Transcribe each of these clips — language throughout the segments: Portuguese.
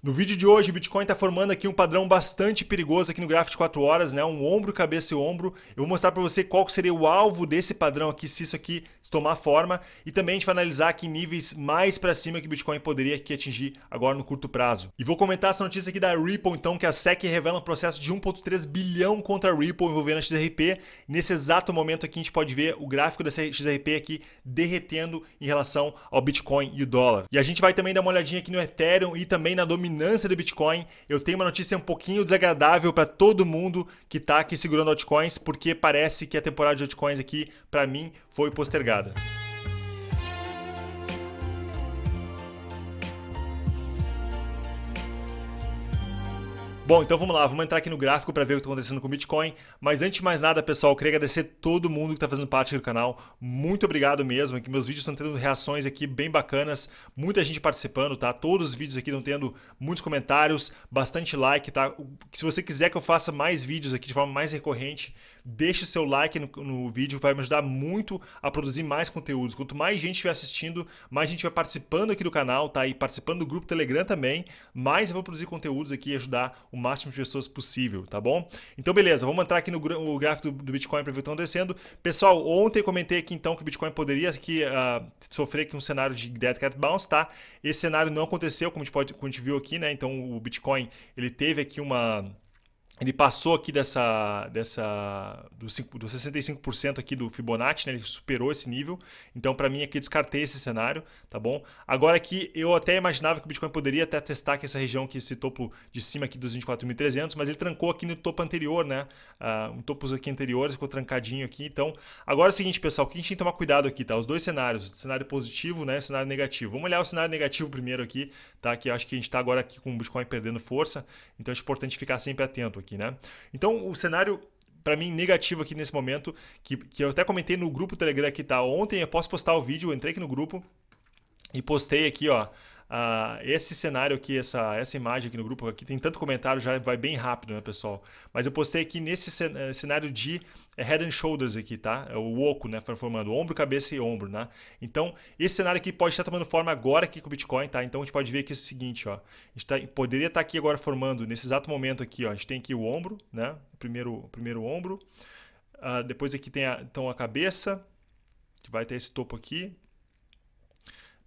No vídeo de hoje, o Bitcoin está formando aqui um padrão bastante perigoso aqui no gráfico de 4 horas, né? um ombro, cabeça e ombro. Eu vou mostrar para você qual seria o alvo desse padrão aqui, se isso aqui tomar forma. E também a gente vai analisar aqui níveis mais para cima que o Bitcoin poderia aqui atingir agora no curto prazo. E vou comentar essa notícia aqui da Ripple, então, que a SEC revela um processo de 1,3 bilhão contra a Ripple envolvendo a XRP. Nesse exato momento aqui, a gente pode ver o gráfico da XRP aqui derretendo em relação ao Bitcoin e o dólar. E a gente vai também dar uma olhadinha aqui no Ethereum e também na dominância dominância do Bitcoin, eu tenho uma notícia um pouquinho desagradável para todo mundo que está aqui segurando altcoins, porque parece que a temporada de altcoins aqui, para mim, foi postergada. Bom, então vamos lá, vamos entrar aqui no gráfico para ver o que está acontecendo com o Bitcoin. Mas antes de mais nada, pessoal, eu queria agradecer todo mundo que está fazendo parte do canal. Muito obrigado mesmo, é que meus vídeos estão tendo reações aqui bem bacanas, muita gente participando, tá? Todos os vídeos aqui estão tendo muitos comentários, bastante like, tá? Se você quiser que eu faça mais vídeos aqui de forma mais recorrente, deixe seu like no, no vídeo, vai me ajudar muito a produzir mais conteúdos. Quanto mais gente estiver assistindo, mais gente vai participando aqui do canal, tá? E participando do grupo Telegram também, mais eu vou produzir conteúdos aqui e ajudar o máximo de pessoas possível, tá bom? Então, beleza, vamos entrar aqui no gráfico do, do Bitcoin para ver o que está descendo. Pessoal, ontem comentei aqui então que o Bitcoin poderia aqui, uh, sofrer aqui um cenário de Dead Cat Bounce, tá? Esse cenário não aconteceu, como a gente, pode, como a gente viu aqui, né? Então, o Bitcoin, ele teve aqui uma ele passou aqui dessa, dessa do 65% aqui do Fibonacci, né? ele superou esse nível. Então, para mim, aqui descartei esse cenário, tá bom? Agora aqui, eu até imaginava que o Bitcoin poderia até testar aqui essa região que esse topo de cima aqui dos 24.300, mas ele trancou aqui no topo anterior, né? Uh, ah, um topos aqui anteriores, ficou trancadinho aqui. Então, agora é o seguinte, pessoal, o que a gente tem que tomar cuidado aqui, tá? Os dois cenários, cenário positivo, né? Cenário negativo. Vamos olhar o cenário negativo primeiro aqui, tá? Que eu acho que a gente está agora aqui com o Bitcoin perdendo força, então é importante ficar sempre atento aqui aqui, né? Então, o cenário para mim negativo aqui nesse momento, que, que eu até comentei no grupo Telegram que tá ontem, eu posso postar o vídeo, eu entrei aqui no grupo e postei aqui, ó, Uh, esse cenário aqui, essa, essa imagem aqui no grupo, aqui tem tanto comentário, já vai bem rápido, né, pessoal? Mas eu postei aqui nesse eh, cenário de eh, head and shoulders aqui, tá? É o oco, né? Formando ombro, cabeça e ombro, né? Então, esse cenário aqui pode estar tomando forma agora aqui com o Bitcoin, tá? Então, a gente pode ver que é o seguinte, ó. A gente tá, poderia estar tá aqui agora formando, nesse exato momento aqui, ó. A gente tem aqui o ombro, né? Primeiro, primeiro ombro. Uh, depois aqui tem a, então, a cabeça, que vai ter esse topo aqui.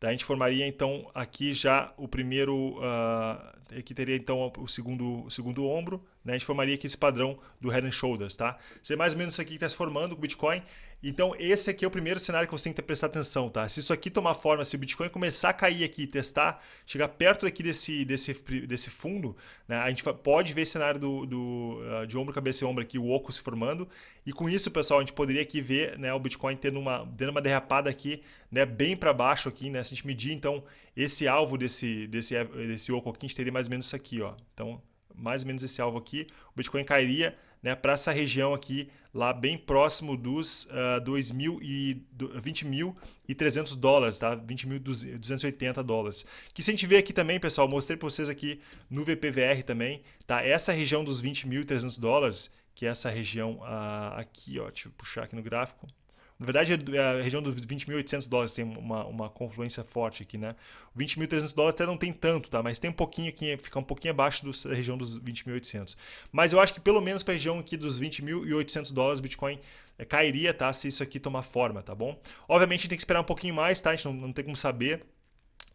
Tá? A gente formaria então aqui já o primeiro, uh, ah, que teria então o segundo, o segundo ombro, né? A gente formaria aqui esse padrão do Head and Shoulders, tá? Seria é mais ou menos isso aqui que está se formando com o Bitcoin. Então, esse aqui é o primeiro cenário que você tem que prestar atenção, tá? Se isso aqui tomar forma, se o Bitcoin começar a cair aqui, testar, chegar perto aqui desse, desse, desse fundo, né? a gente pode ver esse cenário do, do, ah, de ombro, cabeça e ombro aqui, o oco se formando. E com isso, pessoal, a gente poderia aqui ver né, o Bitcoin tendo uma, tendo uma derrapada aqui, né, bem para baixo aqui, né? Se a gente medir, então, esse alvo desse, desse, desse oco aqui, a gente teria mais ou menos isso aqui, ó. Então, mais ou menos esse alvo aqui, o Bitcoin cairia né, para essa região aqui, lá bem próximo dos uh, ah, 20.300 dólares, tá? 20.280 dólares. Que se a gente ver aqui também, pessoal, mostrei para vocês aqui no VPVR também, tá? Essa região dos 20.300 dólares, que é essa região uh, aqui, ó, deixa eu puxar aqui no gráfico, na verdade, é, é, a região dos 20.800 dólares tem uma, uma confluência forte aqui, né? 20.300 dólares até não tem tanto, tá? Mas tem um pouquinho aqui, fica um pouquinho abaixo da região dos 20.800. Mas eu acho que pelo menos para a região aqui dos 20.800 dólares, Bitcoin é, cairia, tá? Se isso aqui tomar forma, tá bom? Obviamente, tem que esperar um pouquinho mais, tá? A gente não, não tem como saber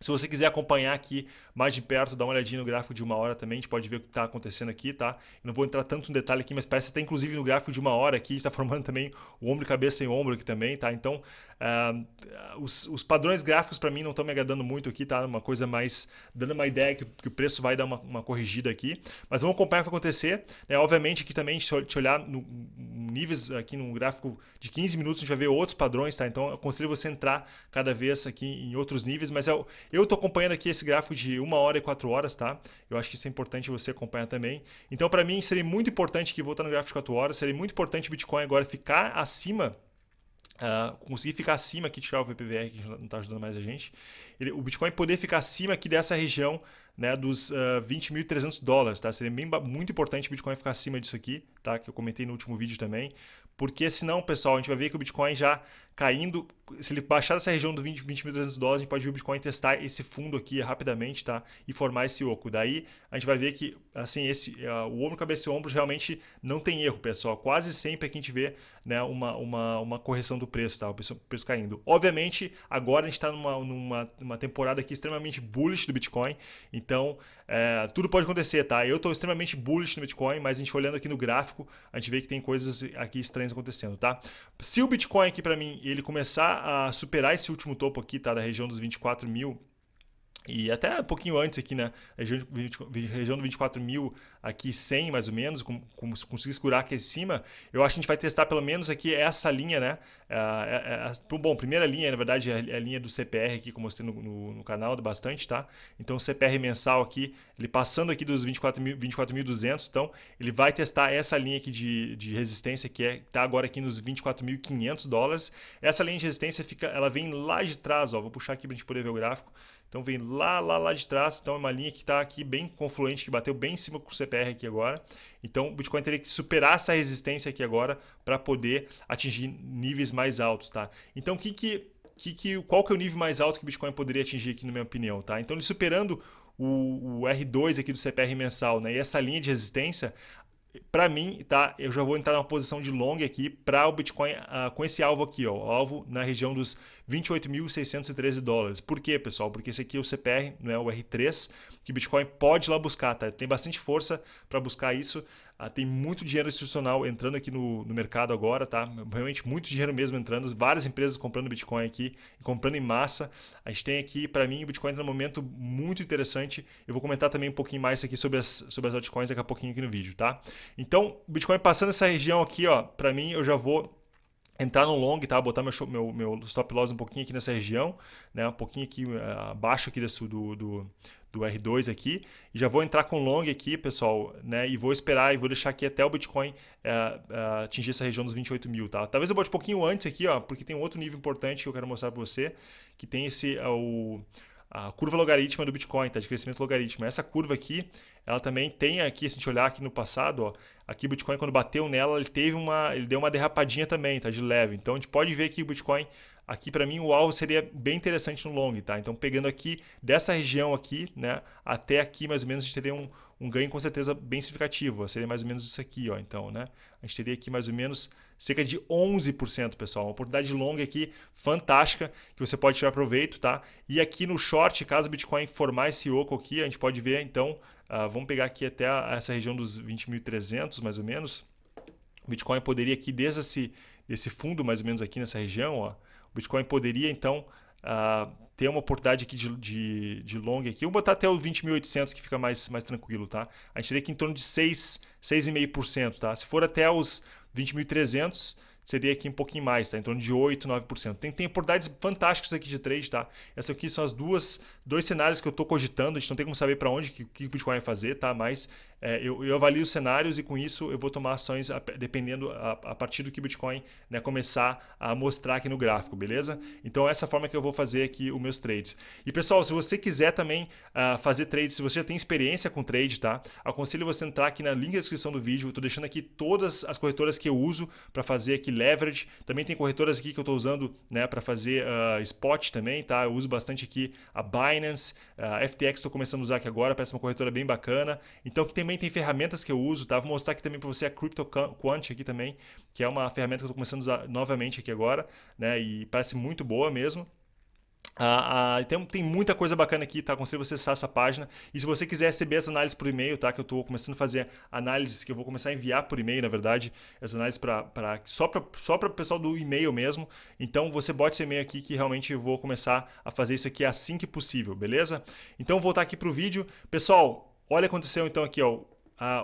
se você quiser acompanhar aqui mais de perto, dá uma olhadinha no gráfico de uma hora também, a gente pode ver o que está acontecendo aqui, tá? Eu não vou entrar tanto no detalhe aqui, mas parece até inclusive no gráfico de uma hora aqui, a gente está formando também o ombro, cabeça em ombro aqui também, tá? Então, uh, os, os, padrões gráficos para mim não estão me agradando muito aqui, tá? Uma coisa mais, dando uma ideia que, que o preço vai dar uma, uma, corrigida aqui, mas vamos acompanhar o que vai acontecer, né? Obviamente aqui também, se eu olhar no, níveis aqui no gráfico de 15 minutos, a gente vai ver outros padrões, tá? Então, aconselho você entrar cada vez aqui em outros níveis, mas é o eu estou acompanhando aqui esse gráfico de uma hora e quatro horas, tá? Eu acho que isso é importante você acompanhar também. Então, para mim, seria muito importante que, voltar no gráfico de 4 horas, seria muito importante o Bitcoin agora ficar acima Uh, conseguir ficar acima aqui, tirar o VPVR que não está ajudando mais a gente, ele, o Bitcoin poder ficar acima aqui dessa região né, dos uh, ah, 20.300 dólares, tá? Seria bem, muito importante o Bitcoin ficar acima disso aqui, tá? Que eu comentei no último vídeo também, porque senão, pessoal, a gente vai ver que o Bitcoin já caindo, se ele baixar essa região dos 20.300 20, dólares, a gente pode ver o Bitcoin testar esse fundo aqui rapidamente, tá? E formar esse oco. Daí a gente vai ver que, assim, esse uh, o ombro, cabeça e ombro realmente não tem erro, pessoal. Quase sempre aqui a gente vê, né, uma, uma, uma correção do preço, tá? O preço, o preço caindo. Obviamente, agora a gente está numa, numa uma temporada aqui extremamente bullish do Bitcoin. Então, é, tudo pode acontecer, tá? Eu estou extremamente bullish no Bitcoin, mas a gente olhando aqui no gráfico, a gente vê que tem coisas aqui estranhas acontecendo, tá? Se o Bitcoin aqui para mim ele começar a superar esse último topo aqui, tá? Da região dos 24 mil e até um pouquinho antes aqui, né? Região, de 20, região do 24 mil, aqui 100 mais ou menos, como com, se conseguir curar aqui em cima, eu acho que a gente vai testar pelo menos aqui essa linha, né? é, é, é bom, primeira linha, na verdade, é a é linha do CPR aqui, como eu mostrei no, no, no canal bastante, tá? Então, o CPR mensal aqui, ele passando aqui dos 24.200, 24 então, ele vai testar essa linha aqui de, de resistência, que é, tá agora aqui nos 24.500 dólares. Essa linha de resistência fica, ela vem lá de trás, ó, vou puxar aqui para a gente poder ver o gráfico. Então vem lá, lá, lá de trás. Então é uma linha que está aqui bem confluente, que bateu bem em cima com o CPR aqui agora. Então o Bitcoin teria que superar essa resistência aqui agora para poder atingir níveis mais altos, tá? Então o que que, que que, qual que é o nível mais alto que o Bitcoin poderia atingir aqui, na minha opinião, tá? Então ele superando o, o R2 aqui do CPR mensal, né? E essa linha de resistência, para mim, tá? Eu já vou entrar numa posição de long aqui para o Bitcoin uh, com esse alvo aqui, ó, alvo na região dos 28.613 dólares. Por quê, pessoal? Porque esse aqui é o CPR, não é o R3, que o Bitcoin pode lá buscar, tá? Tem bastante força para buscar isso. Ah, tem muito dinheiro institucional entrando aqui no, no, mercado agora, tá? Realmente muito dinheiro mesmo entrando, várias empresas comprando Bitcoin aqui, comprando em massa. A gente tem aqui, para mim, o Bitcoin está num momento muito interessante. Eu vou comentar também um pouquinho mais aqui sobre as, sobre as altcoins daqui a pouquinho aqui no vídeo, tá? Então, Bitcoin passando essa região aqui, ó, para mim, eu já vou entrar no long, tá? Botar meu, meu, meu stop loss um pouquinho aqui nessa região, né? Um pouquinho aqui eh, abaixo aqui desse, do, do, do R2 aqui, e já vou entrar com long aqui, pessoal, né? E vou esperar e vou deixar aqui até o Bitcoin eh, eh, atingir essa região dos 28 mil, tá? Talvez eu bote um pouquinho antes aqui, ó, porque tem um outro nível importante que eu quero mostrar para você, que tem esse uh, o, a curva logarítmica do Bitcoin, tá? De crescimento logarítmico. Essa curva aqui, ela também tem aqui, se a gente olhar aqui no passado, ó, aqui o Bitcoin quando bateu nela, ele teve uma, ele deu uma derrapadinha também, tá? De leve. Então a gente pode ver que o Bitcoin Aqui para mim o alvo seria bem interessante no long, tá? Então pegando aqui dessa região aqui, né, até aqui mais ou menos a gente teria um, um ganho com certeza bem significativo, seria mais ou menos isso aqui, ó. Então, né, a gente teria aqui mais ou menos cerca de 11%, pessoal. Uma oportunidade longa aqui fantástica que você pode tirar proveito, tá? E aqui no short, caso o Bitcoin formar esse oco aqui, a gente pode ver então, uh, vamos pegar aqui até a, essa região dos 20.300 mais ou menos. O Bitcoin poderia aqui desde esse, fundo mais ou menos aqui nessa região, ó, Bitcoin poderia então uh, ter uma oportunidade aqui de, de, de long aqui. Eu vou botar até o 20.800 que fica mais, mais tranquilo, tá? A gente teria que em torno de 6, 6,5%, tá? Se for até os 20.300, seria aqui um pouquinho mais, tá? Em torno de 8, 9%. Tem, tem oportunidades fantásticas aqui de trade, tá? Essas aqui são as duas, dois cenários que eu estou cogitando. A gente não tem como saber para onde que, que o Bitcoin vai fazer, tá? Mas é, eu, eu, avalio cenários e com isso eu vou tomar ações a, dependendo a, a, partir do que o Bitcoin né, começar a mostrar aqui no gráfico, beleza? Então essa é forma que eu vou fazer aqui os meus trades. E pessoal, se você quiser também uh, fazer trades se você já tem experiência com trade, tá? Aconselho você entrar aqui na link da descrição do vídeo. Eu estou deixando aqui todas as corretoras que eu uso para fazer aqui leverage. Também tem corretoras aqui que eu estou usando né, para fazer uh, spot também, tá? Eu uso bastante aqui a Binance, ah, a uh, FTX estou começando a usar aqui agora, parece uma corretora bem bacana. Então que tem também tem ferramentas que eu uso, tá? Vou mostrar aqui também para você a CryptoQuant aqui também, que é uma ferramenta que eu estou começando a usar novamente aqui agora, né? E parece muito boa mesmo. Ah, ah, tem, tem muita coisa bacana aqui, tá? Aconselho você acessar essa página. E se você quiser receber as análises por e-mail, tá? Que eu estou começando a fazer análises, que eu vou começar a enviar por e-mail, na verdade, as análises pra, pra, só para só o pessoal do e-mail mesmo. Então você bote seu e-mail aqui que realmente eu vou começar a fazer isso aqui assim que possível, beleza? Então voltar aqui para o vídeo. Pessoal, Olha aconteceu então aqui, ó,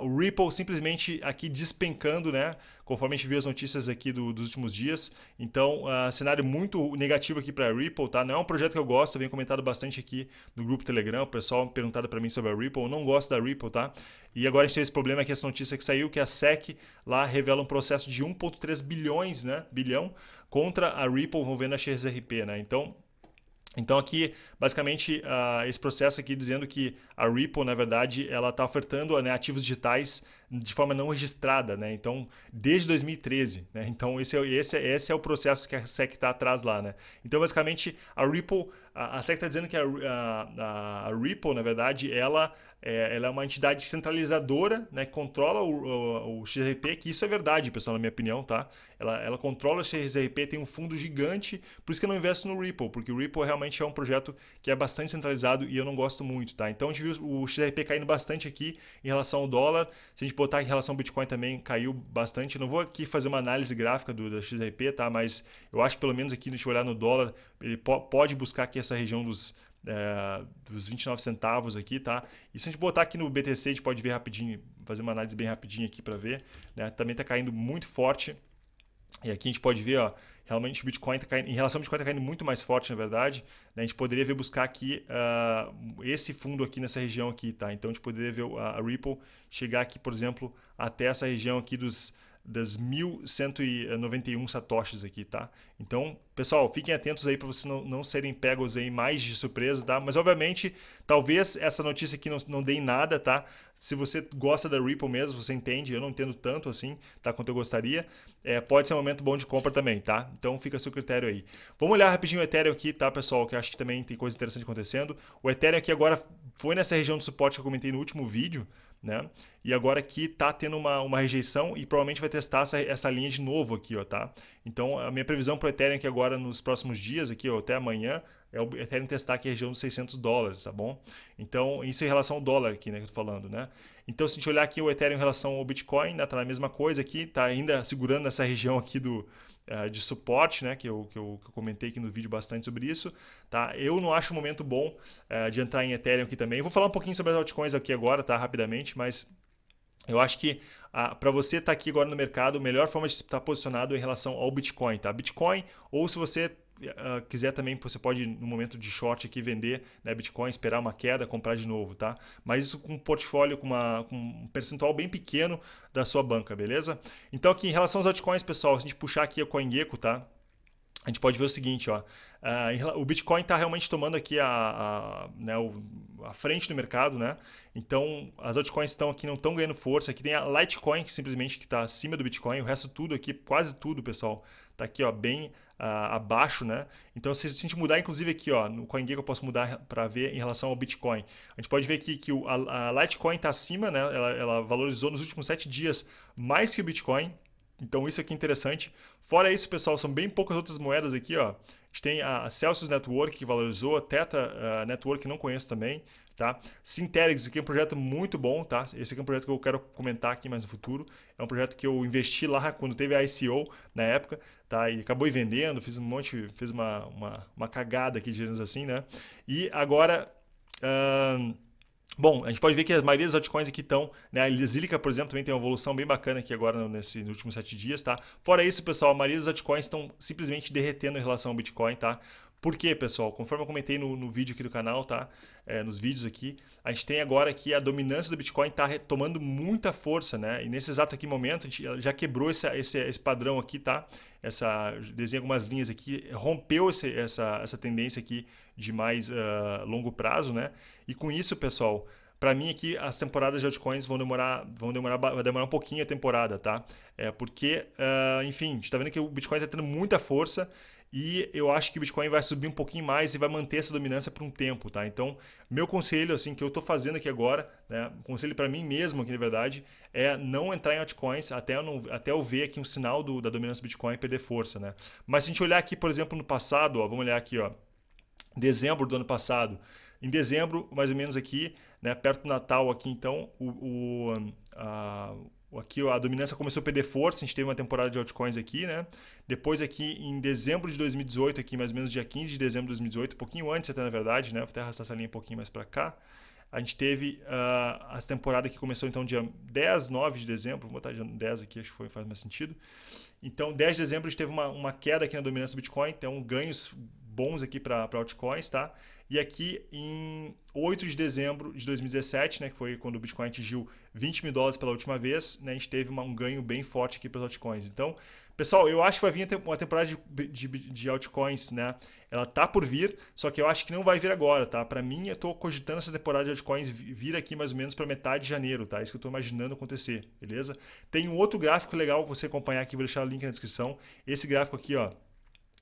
o Ripple simplesmente aqui despencando, né? Conforme a gente viu as notícias aqui do, dos últimos dias. Então, cenário muito negativo aqui para Ripple, tá? Não é um projeto que eu gosto, eu venho comentado bastante aqui no grupo Telegram, o pessoal perguntado para mim sobre a Ripple, eu não gosto da Ripple, tá? E agora a gente tem esse problema aqui, essa notícia que saiu, que a SEC lá revela um processo de 1,3 bilhões, né? Bilhão contra a Ripple envolvendo a XRP, né? Então, então aqui, basicamente, uh, esse processo aqui dizendo que a Ripple, na verdade, ela está ofertando né, ativos digitais de forma não registrada, né? Então, desde 2013, né? Então, esse é, esse, é, esse é o processo que a SEC está atrás lá, né? Então, basicamente, a Ripple, a, a SEC está dizendo que a, a, a, Ripple, na verdade, ela é, ela é uma entidade centralizadora, né? Que controla o, o, o, XRP, que isso é verdade, pessoal, na minha opinião, tá? Ela, ela controla o XRP, tem um fundo gigante, por isso que eu não investo no Ripple, porque o Ripple realmente é um projeto que é bastante centralizado e eu não gosto muito, tá? Então, a gente viu o XRP caindo bastante aqui em relação ao dólar, se a gente botar em relação ao Bitcoin também caiu bastante. Não vou aqui fazer uma análise gráfica do da XRP, tá? Mas eu acho que pelo menos aqui, deixa eu olhar no dólar, ele po pode buscar aqui essa região dos, é, dos 29 centavos aqui, tá? E se a gente botar aqui no BTC, a gente pode ver rapidinho, fazer uma análise bem rapidinho aqui para ver, né? Também está caindo muito forte. E aqui a gente pode ver, ó, realmente o Bitcoin está caindo, em relação ao Bitcoin está caindo muito mais forte, na verdade, né? a gente poderia ver buscar aqui uh, esse fundo aqui nessa região aqui, tá? Então a gente poderia ver a, Ripple chegar aqui, por exemplo, até essa região aqui dos das 1.191 satoshis aqui, tá? Então, pessoal, fiquem atentos aí para vocês não, não serem pegos aí mais de surpresa, tá? Mas, obviamente, talvez essa notícia aqui não, não dê em nada, tá? Se você gosta da Ripple mesmo, você entende, eu não entendo tanto assim, tá? Quanto eu gostaria. É, pode ser um momento bom de compra também, tá? Então fica a seu critério aí. Vamos olhar rapidinho o Ethereum aqui, tá, pessoal? Que eu acho que também tem coisa interessante acontecendo. O Ethereum aqui agora foi nessa região de suporte que eu comentei no último vídeo, né? E agora aqui tá tendo uma, uma rejeição e provavelmente vai testar essa, essa linha de novo aqui, ó, tá? Então a minha previsão para o Ethereum aqui agora nos próximos dias, aqui, ó, até amanhã, é o Ethereum testar aqui a região dos 600 dólares, tá bom? Então, isso em relação ao dólar aqui, né, que eu tô falando, né? Então, se a gente olhar aqui o Ethereum em relação ao Bitcoin, né, tá na mesma coisa aqui, tá ainda segurando essa região aqui do uh, de suporte, né, que eu, que, eu, que eu comentei aqui no vídeo bastante sobre isso, tá? Eu não acho um momento bom uh, de entrar em Ethereum aqui também. Eu vou falar um pouquinho sobre as altcoins aqui agora, tá, rapidamente, mas eu acho que ah, para você estar tá aqui agora no mercado, a melhor forma de estar posicionado é em relação ao Bitcoin, tá? Bitcoin, ou se você uh, quiser também, você pode, no momento de short aqui, vender né, Bitcoin, esperar uma queda, comprar de novo, tá? Mas isso com um portfólio, com, uma, com um percentual bem pequeno da sua banca, beleza? Então, aqui em relação aos altcoins, pessoal, se a gente puxar aqui a CoinGecko, tá? a gente pode ver o seguinte, ó, uh, o Bitcoin está realmente tomando aqui a, a, né, o, a frente do mercado, né? Então as altcoins estão aqui não estão ganhando força. Aqui tem a Litecoin que simplesmente que está acima do Bitcoin, o resto tudo aqui, quase tudo, pessoal, está aqui, ó, bem abaixo, né? Então, se a gente mudar, inclusive aqui, ó, no CoinGecko eu posso mudar para ver em relação ao Bitcoin. A gente pode ver aqui que o, a, a Litecoin está acima, né? Ela, ela valorizou nos últimos sete dias mais que o Bitcoin. Então, isso aqui é interessante. Fora isso, pessoal, são bem poucas outras moedas aqui, ó. A gente tem a Celsius Network, que valorizou, a Teta uh, Network, que não conheço também tá? Sinterix aqui é um projeto muito bom, tá? Esse aqui é um projeto que eu quero comentar aqui mais no futuro. É um projeto que eu investi lá quando teve a ICO na época, tá? E acabou vendendo, fiz um monte, fez uma, uma, uma cagada aqui, digamos assim, né? E agora... Bom, a gente pode ver que a maioria das altcoins aqui estão, né? A Basilica, por exemplo, também tem uma evolução bem bacana aqui agora nesse, nos últimos sete dias, tá? Fora isso, pessoal, a maioria das altcoins estão simplesmente derretendo em relação ao Bitcoin, tá? Por quê, pessoal? Conforme eu comentei no, no vídeo aqui do canal, tá? É, nos vídeos aqui, a gente tem agora que a dominância do Bitcoin está tomando muita força, né? E nesse exato aqui momento, a gente já quebrou esse, esse, esse padrão aqui, tá? Essa, desenhei algumas linhas aqui, rompeu esse, essa, essa tendência aqui de mais uh, longo prazo, né? E com isso, pessoal, para mim aqui as temporadas de altcoins vão demorar vão demorar vai demorar um pouquinho a temporada tá é porque uh, enfim está vendo que o Bitcoin está tendo muita força e eu acho que o Bitcoin vai subir um pouquinho mais e vai manter essa dominância por um tempo, tá? Então, meu conselho, assim, que eu estou fazendo aqui agora, né? conselho para mim mesmo aqui, na verdade, é não entrar em altcoins até eu, não, até eu ver aqui um sinal do, da dominância do Bitcoin perder força, né? Mas se a gente olhar aqui, por exemplo, no passado, ó, vamos olhar aqui, ó, dezembro do ano passado. Em dezembro, mais ou menos aqui, né, perto do Natal aqui, então, o, o a, Aqui a dominância começou a perder força, a gente teve uma temporada de altcoins aqui, né? Depois aqui em dezembro de 2018, aqui mais ou menos dia 15 de dezembro de 2018, um pouquinho antes até na verdade, né? Vou até arrastar essa linha um pouquinho mais para cá. A gente teve uh, ah, as temporada que começou então dia 10, 9 de dezembro, vou botar dia 10 aqui, acho que foi, faz mais sentido. Então 10 de dezembro a gente teve uma, uma queda aqui na dominância do Bitcoin, então ganhos bons aqui para altcoins, tá? E aqui em 8 de dezembro de 2017, né, que foi quando o Bitcoin atingiu 20 mil dólares pela última vez, né, a gente teve uma, um ganho bem forte aqui para os altcoins. Então, pessoal, eu acho que vai vir uma temporada de, de, de altcoins, né? Ela tá por vir, só que eu acho que não vai vir agora, tá? Para mim, eu estou cogitando essa temporada de altcoins vir aqui mais ou menos para metade de janeiro, tá? É isso que eu estou imaginando acontecer, beleza? Tem um outro gráfico legal você acompanhar aqui, vou deixar o link na descrição. Esse gráfico aqui, ó,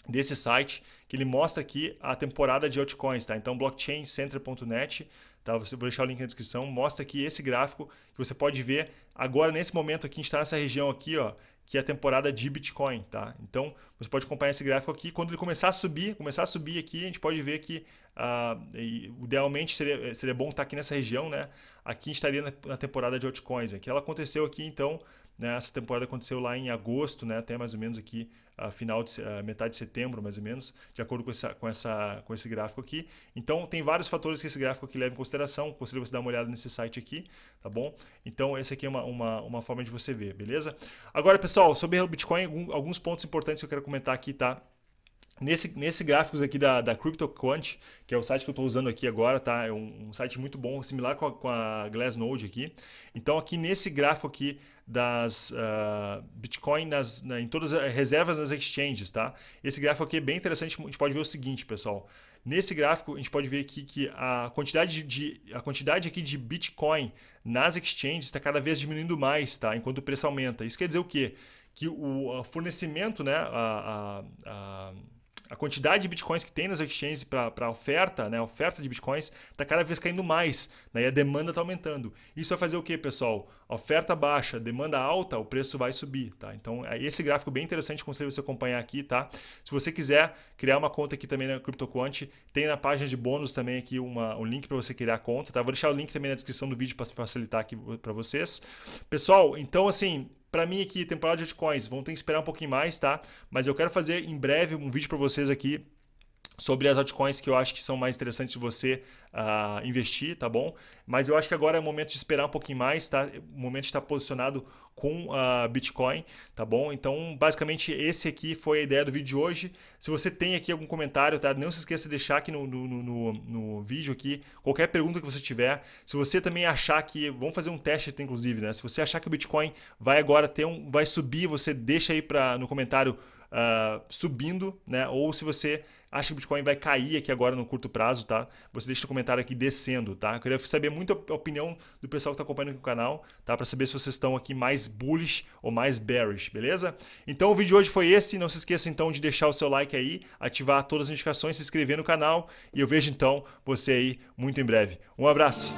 desse site, que ele mostra aqui a temporada de altcoins, tá? Então, blockchaincenter.net, tá? vou deixar o link na descrição, mostra aqui esse gráfico que você pode ver agora nesse momento aqui, a gente está nessa região aqui, ó, que é a temporada de Bitcoin, tá? Então, você pode acompanhar esse gráfico aqui, quando ele começar a subir, começar a subir aqui, a gente pode ver que uh, idealmente seria, seria bom estar tá aqui nessa região, né? Aqui a gente estaria na, na temporada de altcoins, aqui ela aconteceu aqui, então, né? Essa temporada aconteceu lá em agosto, né? até mais ou menos aqui, a final de, a metade de setembro, mais ou menos, de acordo com, essa, com, essa, com esse gráfico aqui. Então, tem vários fatores que esse gráfico aqui leva em consideração. Conselho você dar uma olhada nesse site aqui, tá bom? Então, essa aqui é uma, uma, uma forma de você ver, beleza? Agora, pessoal, sobre o Bitcoin, alguns pontos importantes que eu quero comentar aqui, tá? Nesse, nesse gráficos aqui da, da CryptoQuant, que é o site que eu estou usando aqui agora, tá? É um, um site muito bom, similar com a, com a, Glassnode aqui. Então, aqui nesse gráfico aqui das uh, Bitcoin nas, na, em todas as reservas nas exchanges, tá? Esse gráfico aqui é bem interessante, a gente pode ver o seguinte, pessoal. Nesse gráfico, a gente pode ver aqui que a quantidade, de, a quantidade aqui de Bitcoin nas exchanges está cada vez diminuindo mais, tá? Enquanto o preço aumenta. Isso quer dizer o quê? Que o fornecimento, né? a, a, a a quantidade de bitcoins que tem nas exchanges para oferta, né, a oferta de bitcoins está cada vez caindo mais, né, e a demanda está aumentando. Isso vai fazer o que, pessoal? oferta baixa, demanda alta, o preço vai subir, tá? Então, é esse gráfico bem interessante, conselho você acompanhar aqui, tá? Se você quiser criar uma conta aqui também na CryptoQuant, tem na página de bônus também aqui uma, um link para você criar a conta, tá? Vou deixar o link também na descrição do vídeo para facilitar aqui para vocês. Pessoal, então assim, para mim aqui, temporada de altcoins, vão ter que esperar um pouquinho mais, tá? Mas eu quero fazer em breve um vídeo para vocês aqui sobre as altcoins que eu acho que são mais interessantes de você uh, investir, tá bom? Mas eu acho que agora é o momento de esperar um pouquinho mais, tá? O momento de estar tá posicionado com a uh, Bitcoin, tá bom? Então, basicamente, esse aqui foi a ideia do vídeo de hoje. Se você tem aqui algum comentário, tá? Não se esqueça de deixar aqui no, no, no, no vídeo aqui qualquer pergunta que você tiver. Se você também achar que... Vamos fazer um teste, inclusive, né? Se você achar que o Bitcoin vai agora ter um... Vai subir, você deixa aí pra, no comentário uh, subindo, né? Ou se você acha que o Bitcoin vai cair aqui agora no curto prazo, tá? Você deixa um comentário aqui descendo, tá? Eu queria saber muito a opinião do pessoal que está acompanhando aqui o canal, tá? Para saber se vocês estão aqui mais bullish ou mais bearish, beleza? Então o vídeo de hoje foi esse. Não se esqueça então de deixar o seu like aí, ativar todas as notificações, se inscrever no canal e eu vejo então você aí muito em breve. Um abraço!